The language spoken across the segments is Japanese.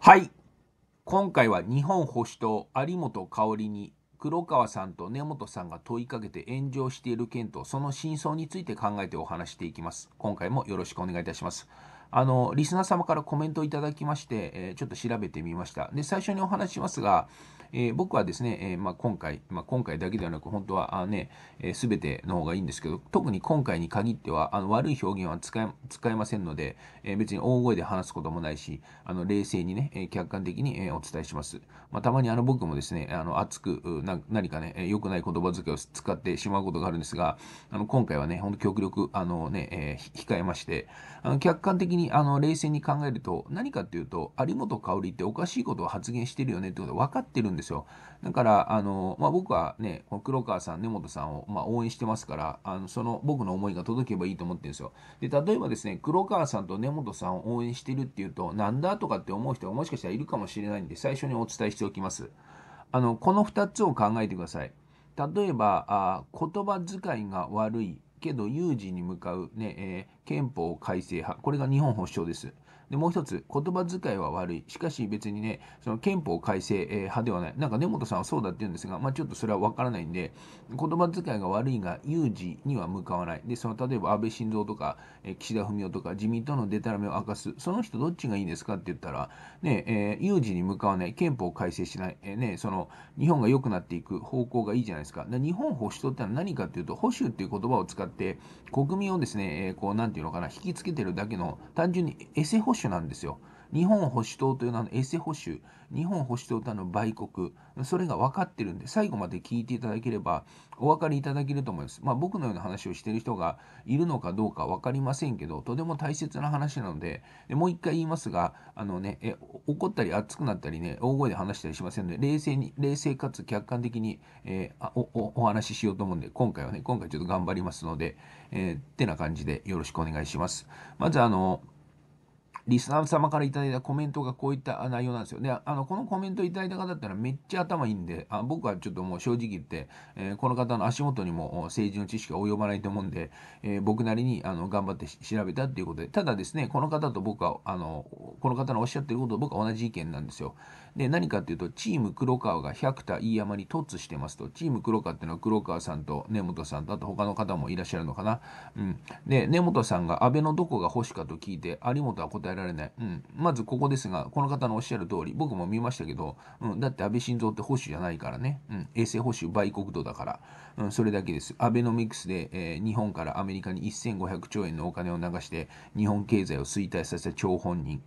はい。今回は日本保守党有本香織に黒川さんと根本さんが問いかけて炎上している件とその真相について考えてお話していきます。今回もよろしくお願いいたします。あの、リスナー様からコメントをいただきまして、えちょっと調べてみました。で、最初にお話しますが、えー、僕はですね、えー、まあ、今回、まあ、今回だけではなく、本当はあね、す、え、べ、ー、ての方がいいんですけど、特に今回に限っては、あの悪い表現は使え使えませんので、えー、別に大声で話すこともないし、あの冷静にね、え客観的に、えお伝えします。まあ、たまにあの僕もですね、あの熱く何かね、良くない言葉遣いを使ってしまうことがあるんですが、あの今回はね、本当極力、あのね、え控えまして、あの客観的ににあの冷静に考えると何かっていうと有本香織っておかしいことを発言してるよねってこと分かってるんですよだからあの、まあ、僕はね黒川さん根本さんを、まあ、応援してますからあのその僕の思いが届けばいいと思ってるんですよで例えばですね黒川さんと根本さんを応援してるっていうとなんだとかって思う人がもしかしたらいるかもしれないんで最初にお伝えしておきますあのこの2つを考えてください例えばあ言葉遣いが悪いけど有事に向かうね、えー、憲法改正派これが日本保守党ですで、もう一つ、言葉遣いは悪い。しかし別にね、その憲法改正、派ではない。なんか根本さんはそうだって言うんですが、まあ、ちょっとそれはわからないんで、言葉遣いが悪いが、有事には向かわない。で、その例えば安倍晋三とか、えー、岸田文雄とか、自民党のデタラメを明かす。その人どっちがいいんですかって言ったら、ね、えー、有事に向かわない。憲法改正しない。えー、ね、その、日本が良くなっていく方向がいいじゃないですか。で日本保守党ってのは何かっていうと、保守っていう言葉を使って、国民をですね、えー、こう、なんていうのかな、引きつけてるだけの、単純にエセ保守守なんですよ。日本保守党というのはエセ保守、日本保守党というのは売国、それが分かってるんで、最後まで聞いていただければお分かりいただけると思います。まあ僕のような話をしている人がいるのかどうか分かりませんけど、とても大切な話なので、でもう一回言いますが、あのね、え怒ったり熱くなったりね、大声で話したりしませんので、冷静に、冷静かつ客観的に、えー、おおお話ししようと思うんで、今回はね、今回ちょっと頑張りますので、えー、ってな感じでよろしくお願いします。まずあの、リスナー様から頂いたコメントがこういった内容なんですよ。で、あの、このコメントだいた方だったらめっちゃ頭いいんで、あ僕はちょっともう正直言って、えー、この方の足元にも政治の知識が及ばないと思うんで、えー、僕なりにあの頑張って調べたっていうことで、ただですね、この方と僕は、あの、この方のおっしゃってることと僕は同じ意見なんですよ。で、何かっていうと、チーム黒川が百田飯山に凸してますと、チーム黒川っていうのは黒川さんと根本さんと、あと他の方もいらっしゃるのかな。うん。で、根本さんが安倍のどこが欲しかと聞いて、有本は答えられない。うん。まずここですが、この方のおっしゃる通り、僕も見ましたけど、うん、だって安倍晋三って保守じゃないからね。うん。衛星保守売国度だから。うん、それだけです。アベノミクスで、えー、日本からアメリカに1500兆円のお金を流して、日本経済を衰退させた張本人。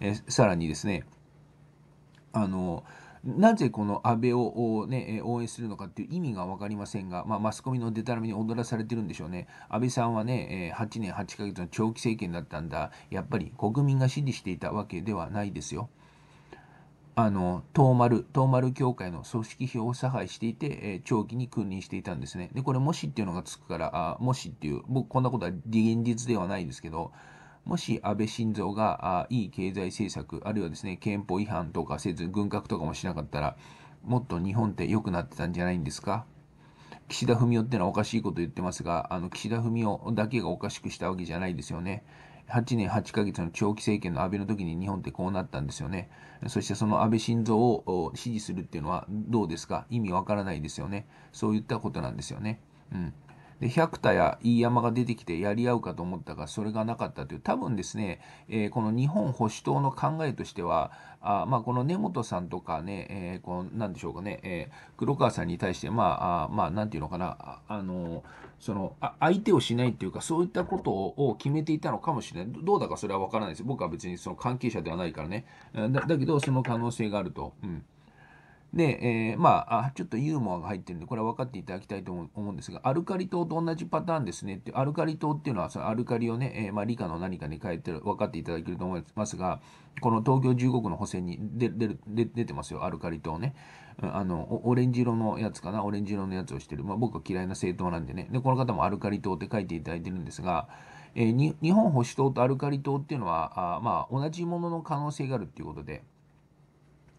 えー、さらにですね、あのなぜこの安倍を、ね、応援するのかっていう意味が分かりませんが、まあ、マスコミのでたらめに踊らされてるんでしょうね。安倍さんはね、8年8ヶ月の長期政権だったんだ。やっぱり国民が支持していたわけではないですよ。あの、東丸、東丸協会の組織票を差配していて、えー、長期に君臨していたんですね。で、これ、もしっていうのがつくから、あもしっていう、僕、こんなことは現実ではないですけど、もし安倍晋三があいい経済政策、あるいはですね、憲法違反とかせず、軍拡とかもしなかったら、もっと日本って良くなってたんじゃないんですか岸田文雄ってのはおかしいこと言ってますが、あの岸田文雄だけがおかしくしたわけじゃないですよね。8年8ヶ月の長期政権の安倍の時に日本ってこうなったんですよね。そしてその安倍晋三を支持するっていうのはどうですか意味わからないですよね。そういったことなんですよね。うん。で百田や飯山が出てきてやり合うかと思ったがそれがなかったという多分ですね、えー、この日本保守党の考えとしてはあ、まあ、この根本さんとかね、えー、この何でしょうかね、えー、黒川さんに対して、まあ、あまあ、なんていうのかな、あのそのあ相手をしないっていうか、そういったことを決めていたのかもしれない、どうだかそれは分からないです、僕は別にその関係者ではないからね、だだけど、その可能性があると。うんで、えー、まあ、ちょっとユーモアが入ってるんで、これは分かっていただきたいと思うんですが、アルカリ糖と同じパターンですねって、アルカリ糖っていうのは、そのアルカリをね、えー、まあ、理科の何かに変えてる、分かっていただけると思いますが、この東京15区の補選に出出てますよ、アルカリ糖ね。あの、オレンジ色のやつかな、オレンジ色のやつをしてる。まあ、僕は嫌いな政党なんでね。で、この方もアルカリ糖って書いていただいてるんですが、えー、日本保守党とアルカリ党っていうのは、あまあ、同じものの可能性があるっていうことで、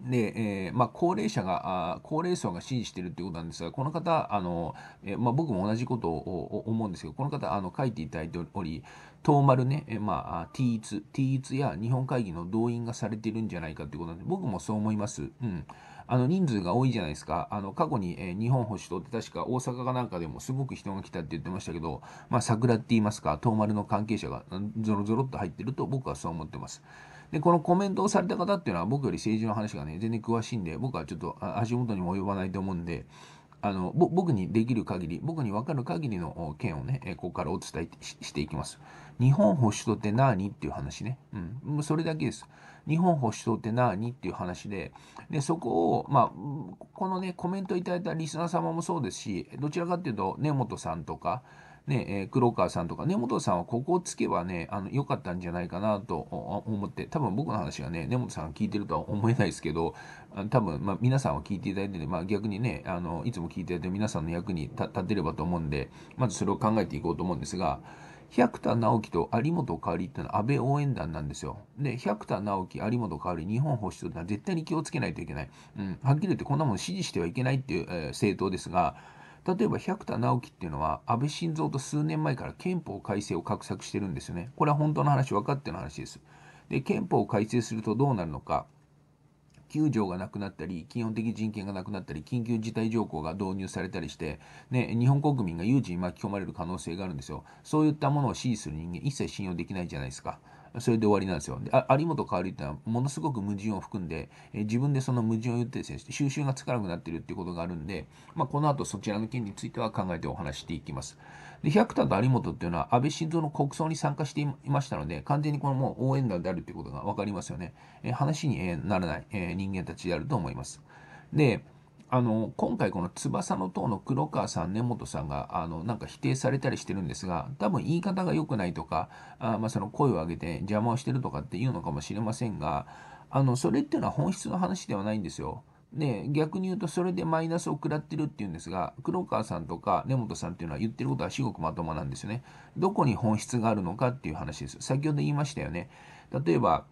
で、えー、まあ、高齢者があ、高齢層が支持しているということなんですが、この方、あのえー、まあ、僕も同じことを思うんですけど、この方、あの書いていただいており、東丸ね、えー、まあ、T1、T1 や日本会議の動員がされているんじゃないかということなんで、僕もそう思います。うんあの人数が多いじゃないですか、あの過去に、えー、日本保守党って確か大阪かなんかでもすごく人が来たって言ってましたけど、まあ、桜って言いますか、東丸の関係者がぞろぞろっと入ってると僕はそう思ってます。で、このコメントをされた方っていうのは僕より政治の話がね、全然詳しいんで、僕はちょっと足元にも及ばないと思うんで、あの僕にできる限り、僕に分かる限りの件をね、ここからお伝えしていきます。日本保守党って何っていう話ね。うん。もうそれだけです。日本保守党って何っていう話で、でそこを、まあ、このね、コメントいただいたリスナー様もそうですし、どちらかっていうと、根本さんとか、ね、えー、黒川さんとか根本さんはここをつけばね、あの、良かったんじゃないかなと思って、多分僕の話がね、根本さんは聞いてるとは思えないですけど、多分、まあ、皆さんは聞いていただいてまあ、逆にね、あの、いつも聞いていただいて皆さんの役に立てればと思うんで、まずそれを考えていこうと思うんですが、百田直樹と有本香里っていうのは安倍応援団なんですよ。で、百田直樹、有本香里、日本保守党ってのは絶対に気をつけないといけない。うん、はっきり言ってこんなもの支持してはいけないっていう、えー、政党ですが、例えば百田直樹っていうのは安倍晋三と数年前から憲法改正を画策してるんですよね。これは本当の話分かっての話です。で憲法を改正するとどうなるのか9条がなくなったり、基本的人権がなくなったり、緊急事態条項が導入されたりして、ね、日本国民が有事に巻き込まれる可能性があるんですよ。そういったものを支持する人間、一切信用できないじゃないですか。それで終わりなんですよ。で有本香っていうのはものすごく矛盾を含んで、え自分でその矛盾を言ってですね、収集がつかなくなってるっていうことがあるんで、まあ、この後そちらの件については考えてお話していきます。で、百田と有本っていうのは安倍晋三の国葬に参加していましたので、完全にこのもう応援団であるっていうことが分かりますよね。え話にならない、え人間たちであると思います。で、あの今回この翼の塔の黒川さん根本さんがあのなんか否定されたりしてるんですが多分言い方が良くないとかあ、まあ、その声を上げて邪魔をしてるとかっていうのかもしれませんがあのそれっていうのは本質の話ではないんですよ。で逆に言うとそれでマイナスを食らってるっていうんですが黒川さんとか根本さんっていうのは言ってることは至極まともなんですよね。どこに本質があるのかっていう話です。先ほど言いましたよね。例えば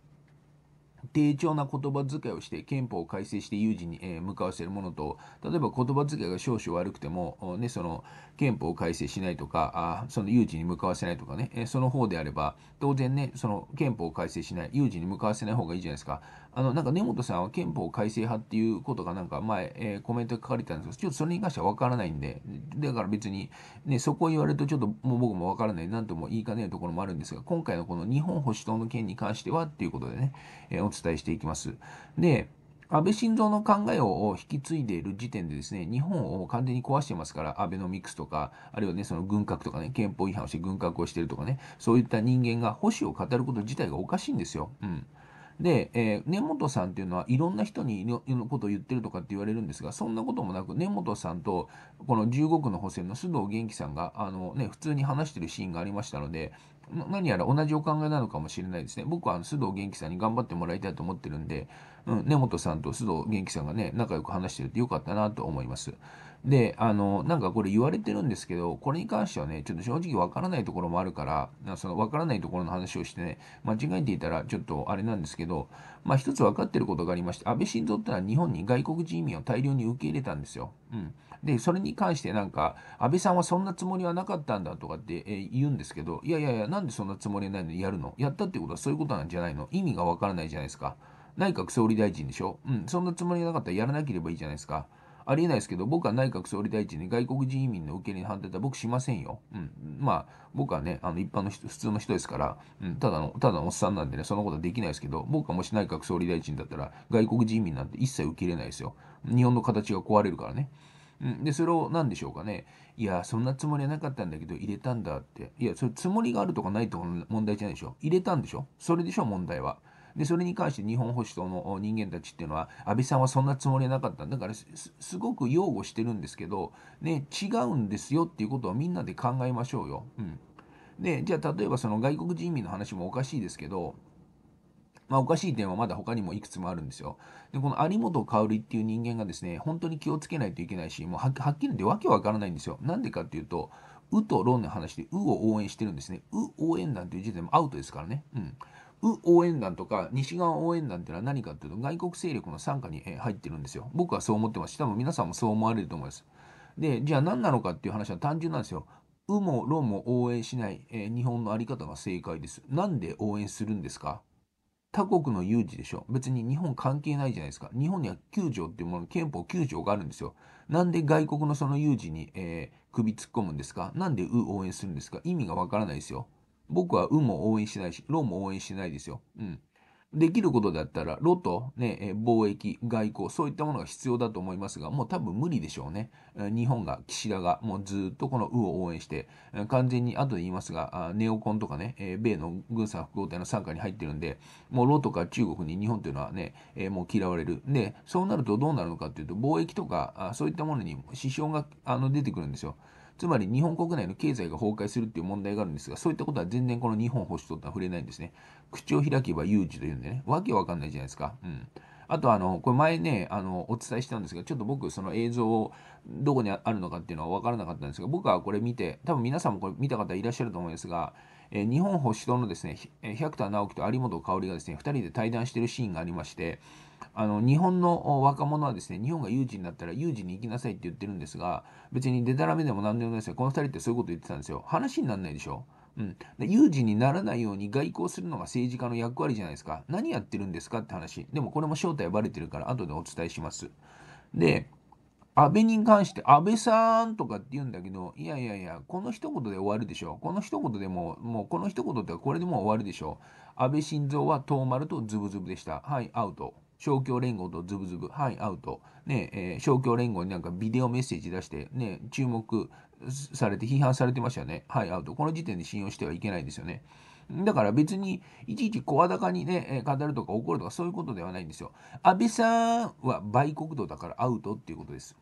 丁重な言葉遣いをして憲法を改正して有事に、え向かわせるものと例えば言葉遣いが少々悪くても、ね、その憲法を改正しないとかあその有事に向かわせないとかね、えその方であれば当然ねその憲法を改正しない有事に向かわせない方がいいじゃないですかあの、なんか根本さんは憲法改正派っていうことがなんか前、えー、コメント書かれてたんですけど、ちょっとそれに関してはわからないんで、だから別に、ね、そこを言われるとちょっともう僕もわからない、なんとも言いかねえところもあるんですが、今回のこの日本保守党の件に関してはっていうことでね、えー、お伝えしていきます。で、安倍晋三の考えを引き継いでいる時点でですね、日本を完全に壊してますから、アベノミクスとか、あるいはね、その軍拡とかね、憲法違反をして軍拡をしてるとかね、そういった人間が保守を語ること自体がおかしいんですよ。うん。で、えー、根本さんっていうのはいろんな人にのことを言ってるとかって言われるんですが、そんなこともなく、根本さんとこの15区の補選の須藤元気さんが、あのね、普通に話してるシーンがありましたので、何やら同じお考えなのかもしれないですね。僕はあの須藤元気さんに頑張ってもらいたいと思ってるんで、うん、根本さんと須藤元気さんがね、仲良く話してるってよかったなと思います。で、あの、なんかこれ言われてるんですけど、これに関してはね、ちょっと正直わからないところもあるから、そのわからないところの話をしてね、間違えていたらちょっとあれなんですけど、まあ一つ分かってることがありまして、安倍晋三ってのは日本に外国人移民を大量に受け入れたんですよ。うん。で、それに関してなんか、安倍さんはそんなつもりはなかったんだとかって言うんですけど、いやいやいや、なんでそんなつもりないのにやるのやったってことはそういうことなんじゃないの意味がわからないじゃないですか。内閣総理大臣でしょうん、そんなつもりなかったらやらなければいいじゃないですか。ありえないですけど、僕は内閣総理大臣に外国人移民の受け入れに反対だ僕しませんよ。うん。まあ、僕はね、あの、一般の人、普通の人ですから、うん、ただの、ただのおっさんなんでね、そんなことはできないですけど、僕はもし内閣総理大臣だったら、外国人移民なんて一切受け入れないですよ。日本の形が壊れるからね。うん、で、それを何でしょうかね。いや、そんなつもりはなかったんだけど、入れたんだって。いや、それつもりがあるとかないとか問題じゃないでしょ。入れたんでしょ。それでしょ、問題は。でそれに関して日本保守党の人間たちっていうのは安倍さんはそんなつもりはなかっただからすごく擁護してるんですけど、ね、違うんですよっていうことはみんなで考えましょうよ。うん、でじゃあ例えばその外国人民の話もおかしいですけどまあ、おかしい点はまだ他にもいくつもあるんですよ。で、この有本香織っていう人間がですね、本当に気をつけないといけないし、もうはっきり言ってわけわからないんですよ。なんでかっていうと、うとンの話で、うを応援してるんですね。う応援なんていう時点もアウトですからね。うん。ウ応援団とか西側応援団っていうのは何かっていうと外国勢力の傘下に入ってるんですよ。僕はそう思ってますし、多分皆さんもそう思われると思います。で、じゃあ何なのかっていう話は単純なんですよ。ウも論も応援しない、えー、日本の在り方が正解です。なんで応援するんですか他国の有事でしょ。別に日本関係ないじゃないですか。日本には9条っていうもの、憲法9条があるんですよ。なんで外国のその有事に、えー、首突っ込むんですかなんでう応援するんですか意味がわからないですよ。僕は運も応援しないし、ローも応援しないですよ。うん。できることだったら、ロと、ね、貿易、外交、そういったものが必要だと思いますが、もう多分無理でしょうね。日本が、岸田が、もうずっとこの右を応援して、完全に後で言いますが、ネオコンとかね、米の軍産複合体の傘下に入ってるんで、もうロとか中国に日本というのはね、もう嫌われる。で、そうなるとどうなるのかっていうと、貿易とか、そういったものに支障があの出てくるんですよ。つまり日本国内の経済が崩壊するっていう問題があるんですが、そういったことは全然この日本保守党とは触れないんですね。口を開けば有事というんでね、わけわかんないじゃないですか。うん。あとあの、これ前ね、あの、お伝えしたんですが、ちょっと僕、その映像をどこにあるのかっていうのは分からなかったんですが、僕はこれ見て、多分皆さんもこれ見た方いらっしゃると思うんですが、え日本保守党のですね、百田直樹と有本香織がですね、2人で対談してるシーンがありまして、あの日本の若者はですね日本が有事になったら有事に行きなさいって言ってるんですが別にでたらめでも何でもないですよこの2人ってそういうこと言ってたんですよ話にならないでしょ。うん、で有事にならないように外交するのが政治家の役割じゃないですか何やってるんですかって話でもこれも正体バレてるから後でお伝えしますで安倍に関して安倍さんとかって言うんだけど、いやいやいや、この一言で終わるでしょ。この一言でもう、もうこの一言ってこれでもう終わるでしょ。安倍晋三は遠丸とズブズブでした。はい、アウト。勝共連合とズブズブ、はい、アウト。ね、えー、勝共連合になんかビデオメッセージ出して、ね、注目されて批判されてましたよね。はい、アウト。この時点で信用してはいけないんですよね。だから別に、いちいち声高にね、語るとか怒るとかそういうことではないんですよ。安倍さんは売国道だからアウトっていうことです。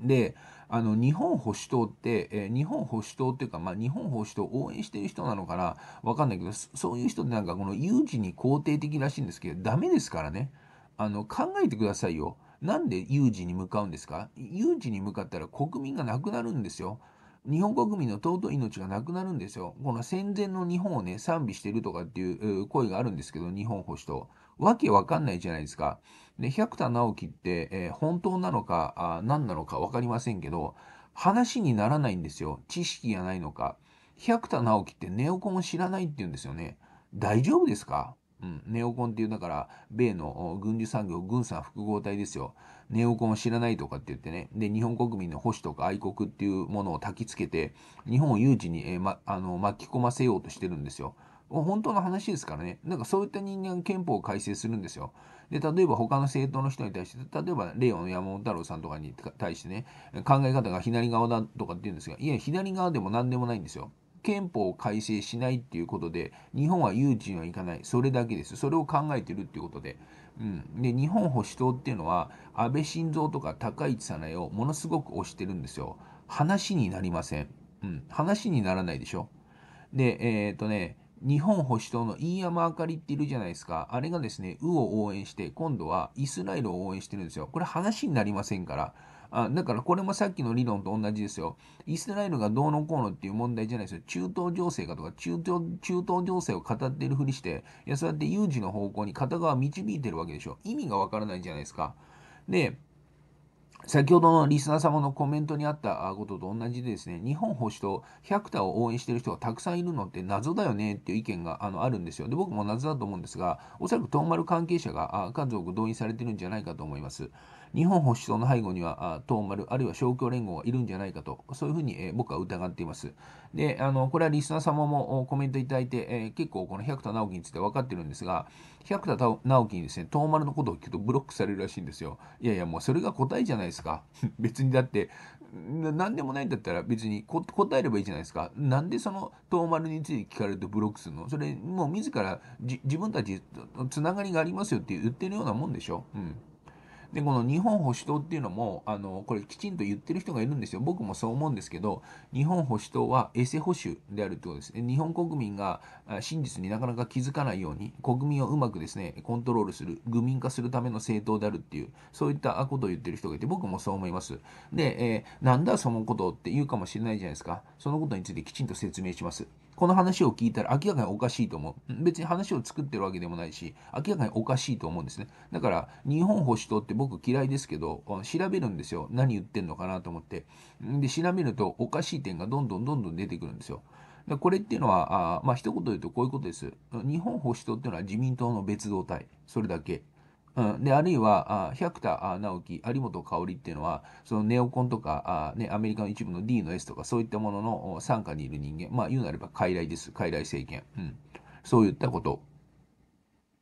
であの日本保守党って、えー、日本保守党っていうか、まあ、日本保守党を応援してる人なのかな分かんないけどそういう人ってなんかこの有事に肯定的らしいんですけどダメですからねあの考えてくださいよなんで有事に向かうんですか有事に向かったら国民が亡くなるんですよ日本国民の尊い命がなくなるんですよ。この戦前の日本をね、賛美してるとかっていう声があるんですけど、日本保守党。わけわかんないじゃないですか。で、百田直樹って、えー、本当なのか、あ何なのか分かりませんけど、話にならないんですよ。知識がないのか。百田直樹ってネオコンを知らないって言うんですよね。大丈夫ですかうん、ネオコンっていう、だから、米の軍需産業、軍産複合体ですよ。ネオコンを知らないとかって言ってね。で、日本国民の保守とか愛国っていうものを焚きつけて、日本を誘致に、えー、ま、あの巻き込ませようとしてるんですよ。本当の話ですからね。なんかそういった人間憲法を改正するんですよ。で、例えば他の政党の人に対して、例えば令和の山本太郎さんとかに対してね、考え方が左側だとかって言うんですが、いや、左側でも何でもないんですよ。憲法を改正しないっていうことで、日本は誘致にはいかない、それだけです。それを考えてるっていうことで。うん、で日本保守党っていうのは、安倍晋三とか高市早苗をものすごく推してるんですよ。話になりません。うん、話にならないでしょ。で、えっ、ー、とね、日本保守党の飯山明かりっているじゃないですか。あれがですね、うを応援して、今度はイスラエルを応援してるんですよ。これ話になりませんから。あだからこれもさっきの理論と同じですよ。イスラエルがどうのこうのっていう問題じゃないですよ。中東情勢かとか中東、中東情勢を語っているふりして、いや、そうやって有事の方向に片側導いてるわけでしょ。意味がわからないじゃないですか。で、先ほどのリスナー様のコメントにあったことと同じでですね、日本保守と百田を応援してる人がたくさんいるのって謎だよねっていう意見があのあるんですよ。で、僕も謎だと思うんですが、おそらく東丸関係者が数多く動員されてるんじゃないかと思います。日本保守党の背後には東丸、あるいは勝共連合がいるんじゃないかと、そういうふうに、え僕は疑っています。で、あのこれはリスナー様もコメントいただいて、え結構この百田直樹について分かってるんですが、百田直樹にですね、東丸のことを聞くとブロックされるらしいんですよ。いやいや、もうそれが答えじゃないですか。別にだって、何でもないんだったら別に答えればいいじゃないですか。なんでその東丸について聞かれるとブロックするのそれもう自ら自分たちつながりがありますよって言ってるようなもんでしょ。うんで、この日本保守党っていうのも、あの、これきちんと言ってる人がいるんですよ。僕もそう思うんですけど、日本保守党はエセ保守であるってことです。日本国民が真実になかなか気づかないように、国民をうまくですね、コントロールする、愚民化するための政党であるっていう、そういったことを言ってる人がいて、僕もそう思います。で、えー、なんだそのことって言うかもしれないじゃないですか。そのことについてきちんと説明します。この話を聞いたら明らかにおかしいと思う。別に話を作ってるわけでもないし、明らかにおかしいと思うんですね。だから、日本保守党って僕嫌いですけど、調べるんですよ。何言ってんのかなと思って。で、調べるとおかしい点がどんどんどんどん出てくるんですよ。でこれっていうのは、あまあ一言で言うとこういうことです。日本保守党っていうのは自民党の別動隊。それだけ。うん、であるいはあ百田直樹有本香織っていうのはそのネオコンとかあ、ね、アメリカの一部の D の S とかそういったものの傘下にいる人間まあ言うなれば傀儡です傀儡政権、うん、そういったこと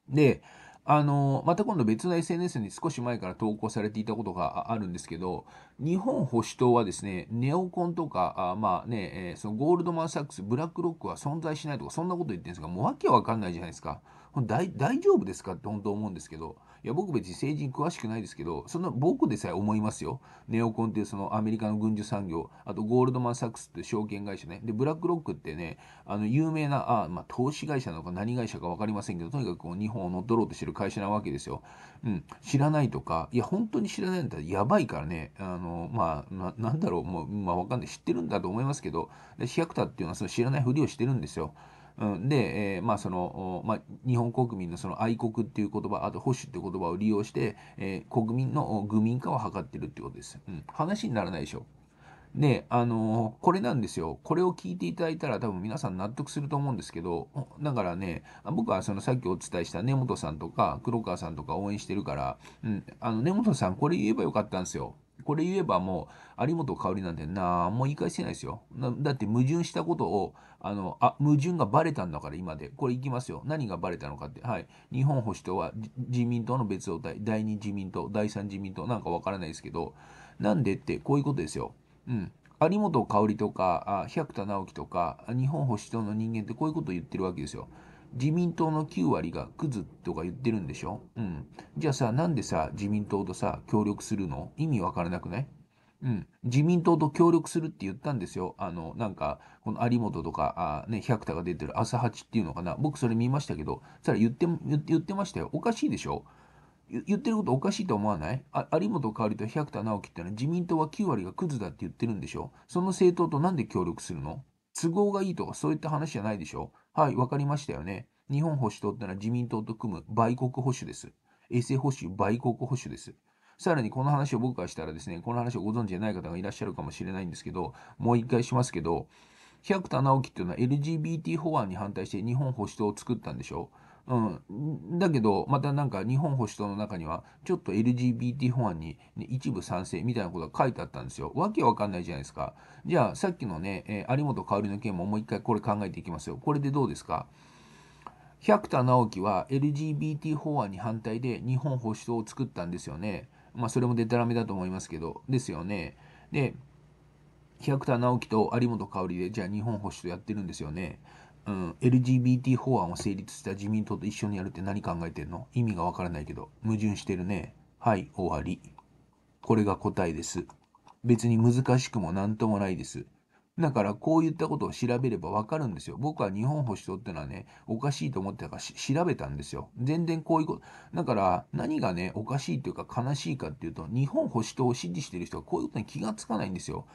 であのまた今度別の SNS に少し前から投稿されていたことがあるんですけど日本保守党はですねネオコンとかあまあね、えー、そのゴールドマン・サックスブラックロックは存在しないとかそんなこと言ってるんですがもう訳わかんないじゃないですか大大丈夫ですかって本当思うんですけどいや、僕別に政治に詳しくないですけど、そんな僕でさえ思いますよ。ネオコンっていうそのアメリカの軍需産業、あとゴールドマン・サックスって証券会社ね。で、ブラックロックってね、あの、有名な、あ、まあ、投資会社なのか何会社か分かりませんけど、とにかくこう日本を乗っ取ろうとしてる会社なわけですよ。うん。知らないとか、いや、本当に知らないんだったらやばいからね、あの、まあ、ななんだろう、もう、まあ、わかんない。知ってるんだと思いますけど、で、シアクタっていうのはその知らないふりをしてるんですよ。うん、で、えー、まあその、まあ、日本国民のその愛国っていう言葉あと保守っていう言葉を利用して、えー、国民の愚民化を図ってるってことです、うん、話にならないでしょで、あのー、これなんですよ。これを聞いていただいたら多分皆さん納得すると思うんですけど、だからね、僕はそのさっきお伝えした根本さんとか黒川さんとか応援してるから、うん、あの根本さんこれ言えばよかったんですよ。これ言えばもう有本香織なんて何も言い返せないですよだって矛盾したことをあのあ矛盾がバレたんだから今でこれいきますよ何がバレたのかってはい日本保守党は自民党の別動隊第2自民党第3自民党なんかわからないですけどなんでってこういうことですようん有本香織とか百田直樹とか日本保守党の人間ってこういうことを言ってるわけですよ自民党の9割がクズとか言ってるんでしょうん。じゃあさ、なんでさ、自民党とさ、協力するの意味わからなくないうん、自民党と協力するって言ったんですよ。あの、なんか、この有本とか、あね、百田が出てる朝八っていうのかな。僕それ見ましたけど、それ言って言って、言ってましたよ。おかしいでしょ言ってることおかしいと思わないあ有本香里と百田直樹ってのは自民党は9割がクズだって言ってるんでしょその政党となんで協力するの都合がいいとかそういった話じゃないでしょはい、わかりましたよね。日本保守党ってのは自民党と組む売国保守です。衛生保守、売国保守です。さらにこの話を僕からしたらですね、この話をご存知でない方がいらっしゃるかもしれないんですけど、もう一回しますけど、百田直樹っていうのは LGBT 法案に反対して日本保守党を作ったんでしょううん、だけど、またなんか日本保守党の中には、ちょっと LGBT 法案に、ね、一部賛成みたいなことが書いてあったんですよ。わけわかんないじゃないですか。じゃあ、さっきのね、えー、有本香織の件ももう一回これ考えていきますよ。これでどうですか百田直樹は LGBT 法案に反対で日本保守党を作ったんですよね。まあ、それもデタラメだと思いますけど、ですよね。で、百田直樹と有本香織で、じゃあ日本保守党やってるんですよね。うん、LGBT 法案を成立した自民党と一緒にやるって何考えてんの意味がわからないけど、矛盾してるね。はい、終わり。これが答えです。別に難しくも何ともないです。だからこういったことを調べればわかるんですよ。僕は日本保守党ってのはね、おかしいと思ってたから調べたんですよ。全然こういうこと。だから何がね、おかしいというか悲しいかっていうと、日本保守党を支持してる人はこういうことに気がつかないんですよ。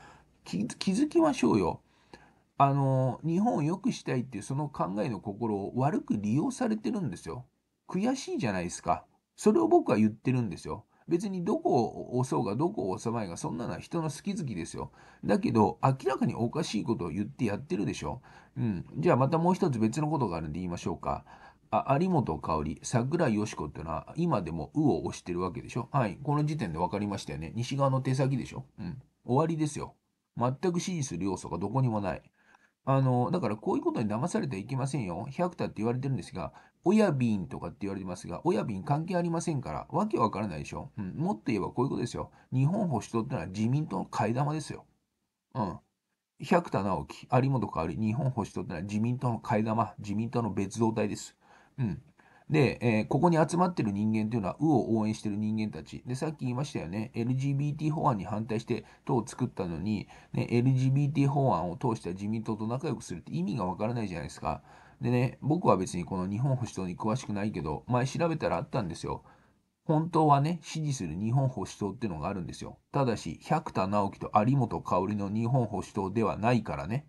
気づきましょうよ。あの日本を良くしたいっていうその考えの心を悪く利用されてるんですよ。悔しいじゃないですか。それを僕は言ってるんですよ。別にどこを押そうがどこを押さないがそんなのは人の好き好きですよ。だけど明らかにおかしいことを言ってやってるでしょ。うん。じゃあまたもう一つ別のことがあるんで言いましょうか。あ有本香里、桜井よし子っていうのは今でも「う」を押してるわけでしょ。はい。この時点で分かりましたよね。西側の手先でしょ。うん。終わりですよ。全く支持する要素がどこにもない。あの、だからこういうことに騙されてはいけませんよ。百田って言われてるんですが、親便とかって言われてますが、親便関係ありませんから、わけわからないでしょ。うん、もっと言えばこういうことですよ。日本保守党ってのは自民党の替え玉ですよ。うん。百田直樹、有本香織、日本保守党ってのは自民党の替え玉、自民党の別動隊です。うん。で、えー、ここに集まってる人間というのは、右を応援してる人間たち。で、さっき言いましたよね、LGBT 法案に反対して党を作ったのに、ね、LGBT 法案を通した自民党と仲良くするって意味がわからないじゃないですか。でね、僕は別にこの日本保守党に詳しくないけど、前調べたらあったんですよ。本当はね、支持する日本保守党っていうのがあるんですよ。ただし、百田直樹と有本香織の日本保守党ではないからね。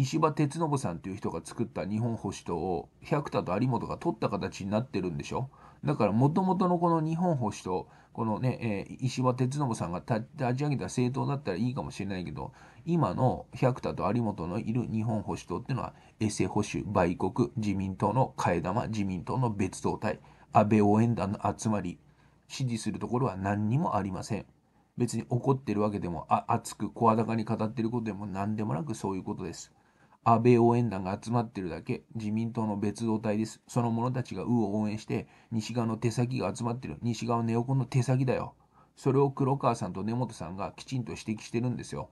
石破哲信さんという人が作った日本保守党を百田と有本が取った形になってるんでしょだからもともとのこの日本保守党このね、えー、石破哲信さんが立ち上げた政党だったらいいかもしれないけど、今の百田と有本のいる日本保守党っていうのは、エセ保守、売国、自民党の替え玉、自民党の別党体、安倍応援団の集まり、支持するところは何にもありません。別に怒ってるわけでも、あ熱く声高に語ってることでも何でもなくそういうことです。安倍応援団が集まってるだけ、自民党の別動隊です。その者たちが右を応援して、西側の手先が集まってる。西側ネオコンの手先だよ。それを黒川さんと根本さんがきちんと指摘してるんですよ。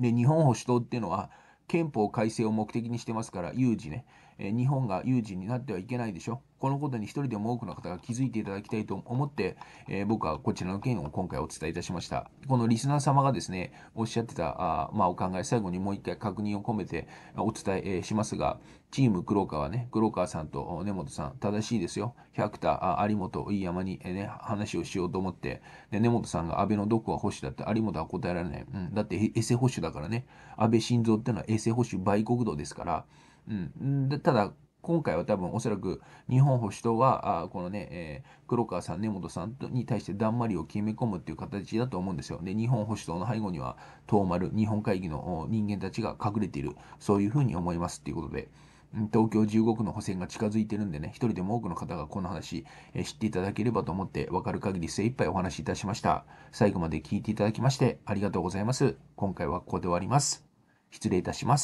で、日本保守党っていうのは、憲法改正を目的にしてますから、有事ね。え日本が有事になってはいけないでしょ。このことに一人でも多くの方が気づいていただきたいと思って、え僕はこちらの件を今回お伝えいたしました。このリスナー様がですね、おっしゃってた、あまあ、お考え、最後にもう一回確認を込めてお伝えしますが、チーム黒川ね、黒川さんと根本さん、正しいですよ。百田、有本、飯山にね、話をしようと思って、で根本さんが安倍のどこは保守だって、有本は答えられない。うん、だって、エセ保守だからね、安倍晋三ってのはエセ保守売国道ですから、うん、でただ今回は多分おそらく日本保守党はあこのね、えー、黒川さん根本さんに対してだんまりを決め込むっていう形だと思うんですよで日本保守党の背後には東丸日本会議の人間たちが隠れているそういうふうに思いますっていうことで。東京15区の補選が近づいてるんでね、一人でも多くの方がこの話、えー、知っていただければと思って、わかる限り精一杯お話しいたしました。最後まで聞いていただきまして、ありがとうございます。今回はここで終わります。失礼いたします。